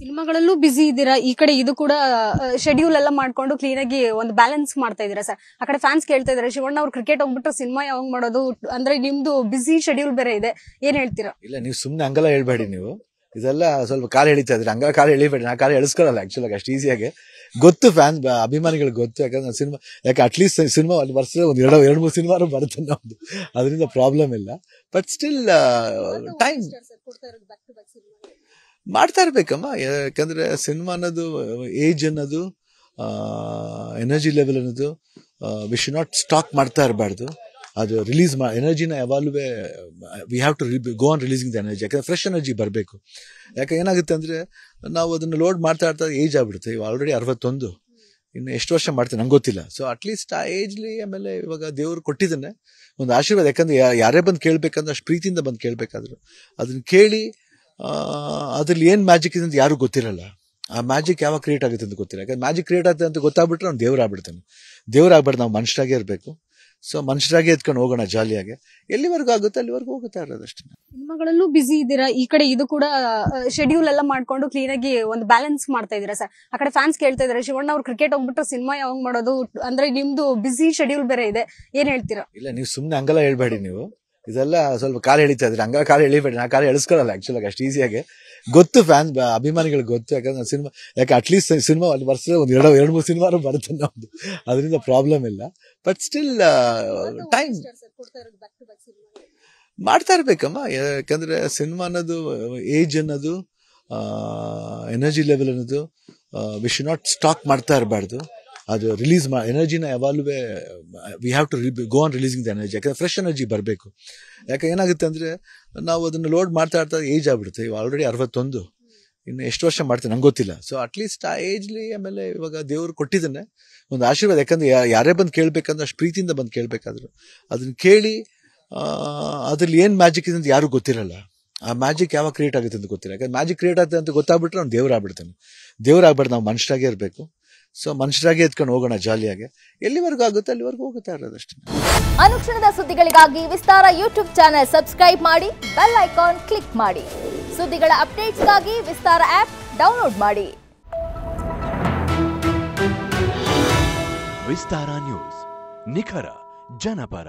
ಸಿನಿಮಾಗಳಲ್ಲೂ ಬಿಸಿ ಇದ್ದೀರಾ ಈ ಕಡೆ ಇದು ಕೂಡ ಶೆಡ್ಯೂಲ್ ಎಲ್ಲ ಮಾಡ್ಕೊಂಡು ಕ್ಲೀನ್ ಆಗಿ ಒಂದು ಬ್ಯಾಲೆನ್ಸ್ ಮಾಡ್ತಾ ಇದೀರಾ ಸರ್ ಆ ಕಡೆ ಫ್ಯಾನ್ಸ್ ಕೇಳ್ತಾ ಇದಾರೆ ಶಿವಣ್ಣ ಅವ್ರು ಕ್ರಿಕೆಟ್ ಹೋಗ್ಬಿಟ್ರೆ ಸಿನಿಮಾ ಯಾವಾಗ ಮಾಡೋದು ಅಂದ್ರೆ ನಿಮ್ದು ಬಿಸಿ ಶೆಡ್ಯೂಲ್ ಬೇರೆ ಇದೆ ಏನ್ ಹೇಳ್ತೀರಾ ಇಲ್ಲ ನೀವು ಸುಮ್ನೆ ಹಂಗಲ್ಲ ಹೇಳ್ಬೇಡಿ ನೀವು ಇದೆಲ್ಲ ಸ್ವಲ್ಪ ಕಾಲು ಎಳಿತಾ ಇದ್ರೆ ಹಂಗ ಕಾಲು ಎಳಿಬೇಡಿ ನಾ ಕಾಲು ಎಳಿಸ್ಕೊಳ್ಳಲ್ಲ ಆಕ್ಚುಲಾಗಿ ಅಷ್ಟು ಈಸಿಯಾಗಿ ಗೊತ್ತು ಫ್ಯಾನ್ ಅಭಿಮಾನಿಗಳು ಗೊತ್ತು ಯಾಕಂದ್ರೆ ಸಿನಿಮಾ ಯಾಕೆ ಅಟ್ಲೀಸ್ಟ್ ಸಿನಿಮಾ ಅಲ್ಲಿ ಬರ್ಸಿದ್ರೆ ಒಂದು ಎರಡು ಎರಡು ಮೂರು ಸಿನಿಮಾನು ಬರುತ್ತೆ ನಮ್ದು ಅದರಿಂದ ಪ್ರಾಬ್ಲಮ್ ಇಲ್ಲ ಬಟ್ ಸ್ಟಿಲ್ ಟೈಮ್ ಮಾಡ್ತಾ ಇರ್ಬೇಕಮ್ಮ ಯಾಕಂದ್ರೆ ಸಿನಿಮಾ ಅನ್ನೋದು ಏಜ್ ಅನ್ನೋದು ಎನರ್ಜಿ ಲೆವೆಲ್ ಅನ್ನೋದು ವಿ ಶುಡ್ ನಾಟ್ ಸ್ಟಾಕ್ ಮಾಡ್ತಾ ಇರಬಾರ್ದು ಅದು ರಿಲೀಸ್ ಮಾ ಎನರ್ಜಿನ ಎವಾಲ್ವೇ we have to go on releasing the energy ಯಾಕಂದ್ರೆ ಫ್ರೆಶ್ ಎನರ್ಜಿ ಬರಬೇಕು ಯಾಕೆ ಏನಾಗುತ್ತೆ ಅಂದರೆ ನಾವು ಅದನ್ನು ಲೋಡ್ ಮಾಡ್ತಾ ಇರ್ತಾ ಏಜ್ ಆಗ್ಬಿಡುತ್ತೆ ಇವಾಗ ಆಲ್ರೆಡಿ ಅರವತ್ತೊಂದು ಇನ್ನು ಎಷ್ಟು ವರ್ಷ ಮಾಡ್ತೀನಿ ನಂಗೆ ಗೊತ್ತಿಲ್ಲ ಸೊ ಅಟ್ಲೀಸ್ಟ್ ಆ ಏಜ್ಲಿ ಆಮೇಲೆ ಇವಾಗ ದೇವರು ಕೊಟ್ಟಿದ್ದಾನೆ ಒಂದು ಆಶೀರ್ವಾದ ಯಾಕಂದ್ರೆ ಯಾರೇ ಬಂದು ಕೇಳಬೇಕಂದ್ರೆ ಅಷ್ಟು ಪ್ರೀತಿಯಿಂದ ಬಂದು ಕೇಳಬೇಕಾದ್ರು ಅದನ್ನು ಕೇಳಿ ಅದ್ರಲ್ಲಿ ಏನು ಮ್ಯಾಜಿಕ್ ಇದೆ ಅಂತ ಯಾರು ಗೊತ್ತಿರಲ್ಲ ಆ ಮ್ಯಾಜಿಕ್ ಯಾವಾಗ ಕ್ರಿಯೇಟ್ ಆಗುತ್ತೆ ಅಂತ ಗೊತ್ತಿಲ್ಲ ಯಾಕಂದ್ರೆ ಮ್ಯಾಜಿಕ್ ಕ್ರಿಯೇಟ್ ಆಗುತ್ತೆ ಅಂತ ಗೊತ್ತಾಗ್ಬಿಟ್ರೆ ನಾವು ದೇವರಾಗ್ಬಿಡ್ತಾನೆ ದೇವರಾಗ್ಬಾರ್ದು ನಾವು ಮನುಷ್ಯರಾಗೇ ಇರಬೇಕು ಸೊ ಮನುಷ್ಯರಾಗೆ ಎತ್ಕೊಂಡು ಹೋಗೋಣ ಜಾಲಿಯಾಗಿ ಎಲ್ಲಿವರೆಗೂ ಆಗುತ್ತೆ ಅಲ್ಲಿವರೆಗೂ ಹೋಗುತ್ತಾ ಇರೋದಷ್ಟೇ ಸಿನಿಮಾಗಳಲ್ಲೂ ಬಿಸಿ ಇದ್ದೀರಾ ಈ ಕಡೆ ಇದು ಕೂಡ ಶೆಡ್ಯೂಲ್ ಎಲ್ಲ ಮಾಡ್ಕೊಂಡು ಕ್ಲೀನ್ ಆಗಿ ಒಂದು ಬ್ಯಾಲೆನ್ಸ್ ಮಾಡ್ತಾ ಇದೀರಾ ಸರ್ ಆ ಕಡೆ ಫ್ಯಾನ್ಸ್ ಕೇಳ್ತಾ ಇದಾರೆ ಶಿವಣ್ಣ ಅವ್ರು ಕ್ರಿಕೆಟ್ ಹೋಗ್ಬಿಟ್ರೆ ಸಿನಿಮಾ ಯಾವಾಗ ಮಾಡೋದು ಅಂದ್ರೆ ನಿಮ್ದು ಬಿಸಿ ಶೆಡ್ಯೂಲ್ ಬೇರೆ ಇದೆ ಏನ್ ಹೇಳ್ತೀರಾ ಇಲ್ಲ ನೀವು ಸುಮ್ನೆ ಹಂಗಲ್ಲ ಹೇಳ್ಬೇಡಿ ನೀವು ಇದೆಲ್ಲ ಸ್ವಲ್ಪ ಕಾಲು ಎಳಿತಾ ಇದ್ರೆ ಹಂಗ ಕಾಲು ಎಳಿಬೇಡಿ ನಾ ಕಾಲು ಎಳಿಸ್ಕೊಳ್ಳಲ್ಲ ಆಕ್ಚುಲಾಗಿ ಅಷ್ಟು ಈಸಿಯಾಗಿ ಗೊತ್ತು ಫ್ಯಾನ್ ಅಭಿಮಾನಿಗಳಿಗೆ ಗೊತ್ತು ಯಾಕಂದ್ರೆ ಸಿನಿಮಾ ಯಾಕೆ ಅಟ್ಲೀಸ್ಟ್ ಸಿನಿಮಾ ಅಲ್ಲಿ ಬರ್ಸಿದ್ರೆ ಒಂದು ಎರಡು ಎರಡು ಮೂರು ಸಿನಿಮಾನು ಬರುತ್ತೆ ನಮ್ದು ಅದರಿಂದ ಪ್ರಾಬ್ಲಮ್ ಇಲ್ಲ ಬಟ್ ಸ್ಟಿಲ್ ಟೈಮ್ ಮಾಡ್ತಾ ಇರ್ಬೇಕಮ್ಮ ಯಾಕಂದ್ರೆ ಸಿನಿಮಾ ಅನ್ನೋದು ಏಜ್ ಅನ್ನೋದು ಎನರ್ಜಿ ಲೆವೆಲ್ ಅನ್ನೋದು ವಿ ಶುಡ್ ನಾಟ್ ಸ್ಟಾಕ್ ಮಾಡ್ತಾ ಇರಬಾರ್ದು ಅದು ರಿಲೀಸ್ ಮಾ ಎನರ್ಜಿನ ಯಾವಾಗಲೂ we have to go on releasing the energy ಯಾಕಂದರೆ ಫ್ರೆಶ್ ಎನರ್ಜಿ ಬರಬೇಕು ಯಾಕೆ ಏನಾಗುತ್ತೆ ಅಂದರೆ ನಾವು ಅದನ್ನು ಲೋಡ್ ಮಾಡ್ತಾ ಇರ್ತಾ ಏಜ್ ಆಗ್ಬಿಡುತ್ತೆ ಇವಾಗ ಆಲ್ರೆಡಿ ಅರವತ್ತೊಂದು ಇನ್ನು ಎಷ್ಟು ವರ್ಷ ಮಾಡ್ತೀನಿ ನಂಗೆ ಗೊತ್ತಿಲ್ಲ ಸೊ ಅಟ್ಲೀಸ್ಟ್ ಆ ಏಜ್ಲಿ ಆಮೇಲೆ ಇವಾಗ ದೇವರು ಕೊಟ್ಟಿದ್ದಾನೆ ಒಂದು ಆಶೀರ್ವಾದ ಯಾಕಂದ್ರೆ ಯಾರೇ ಬಂದು ಕೇಳಬೇಕಂದ್ರೆ ಅಷ್ಟು ಪ್ರೀತಿಯಿಂದ ಬಂದು ಕೇಳಬೇಕಾದ್ರು ಅದನ್ನು ಕೇಳಿ ಅದ್ರಲ್ಲಿ ಏನು ಮ್ಯಾಜಿಕ್ ಇದೆ ಅಂತ ಯಾರೂ ಗೊತ್ತಿರಲ್ಲ ಆ ಮ್ಯಾಜಿಕ್ ಯಾವಾಗ ಕ್ರಿಯೇಟ್ ಆಗುತ್ತೆ ಅಂತ ಗೊತ್ತಿಲ್ಲ ಯಾಕಂದ್ರೆ ಮ್ಯಾಜಿಕ್ ಕ್ರಿಯೇಟ್ ಆಗುತ್ತೆ ಅಂತ ಗೊತ್ತಾಗ್ಬಿಟ್ರೆ ಅವ್ನು ದೇವ್ರು ಆಗ್ಬಿಡ್ತಾನೆ ನಾವು ಮನುಷ್ಯರಾಗೇ ಇರಬೇಕು ಸೊ ಮನುಷ್ಯರಾಗಿ ಎತ್ಕೊಂಡು ಹೋಗೋಣ ಜಾಲಿಯಾಗಿ ಎಲ್ಲಿವರೆಗೂ ಆಗುತ್ತೆ ಅಲ್ಲಿವರೆಗೂ ಹೋಗುತ್ತಾ ಇರೋದಷ್ಟೇ ಅನುಕ್ಷಣದ ಸುದ್ದಿಗಳಿಗಾಗಿ ವಿಸ್ತಾರ ಯೂಟ್ಯೂಬ್ ಚಾನೆಲ್ ಸಬ್ಸ್ಕ್ರೈಬ್ ಮಾಡಿ ಬೆಲ್ ಐಕಾನ್ ಕ್ಲಿಕ್ ಮಾಡಿ ಸುದ್ದಿಗಳ ಅಪ್ಡೇಟ್ಸ್ಗಾಗಿ ವಿಸ್ತಾರ ಆಪ್ ಡೌನ್ಲೋಡ್ ಮಾಡಿ ವಿಸ್ತಾರ ನ್ಯೂಸ್ ನಿಖರ ಜನಪರ